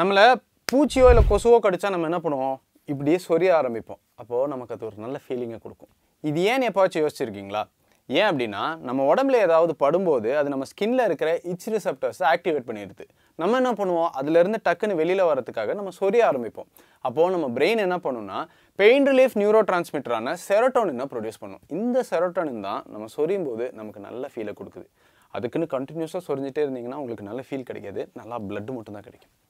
நம்மளை பூச்சியோ இல்லை கொசுவோ கடிச்சா நம்ம என்ன பண்ணுவோம் இப்படியே சொரிய ஆரம்பிப்போம் அப்போது நமக்கு அது ஒரு நல்ல ஃபீலிங்கை கொடுக்கும் இது ஏன் எப்போவாச்சும் யோசிச்சிருக்கீங்களா ஏன் அப்படின்னா நம்ம உடம்புல ஏதாவது படும்போது அது நம்ம ஸ்கின்ல இருக்கிற இச் ரிசப்டர்ஸை ஆக்டிவேட் பண்ணிடுது நம்ம என்ன பண்ணுவோம் அதுலேருந்து டக்குன்னு வெளியில் வரதுக்காக நம்ம சொரிய ஆரம்பிப்போம் அப்போது நம்ம பிரெயின் என்ன பண்ணுன்னா பெயின் ரிலீஃப் நியூரோ டிரான்ஸ்மிட்டரான செரோட்டோனினை ப்ரொடியூஸ் பண்ணும் இந்த செரோட்டோனின் தான் நம்ம சொரியும் போது நமக்கு நல்ல ஃபீலை கொடுக்குது அதுக்குன்னு கண்டினியூஸாக சொரிஞ்சிட்டே இருந்தீங்கன்னா உங்களுக்கு நல்ல ஃபீல் கிடைக்காது நல்லா பிளட் மட்டும்தான் கிடைக்கும்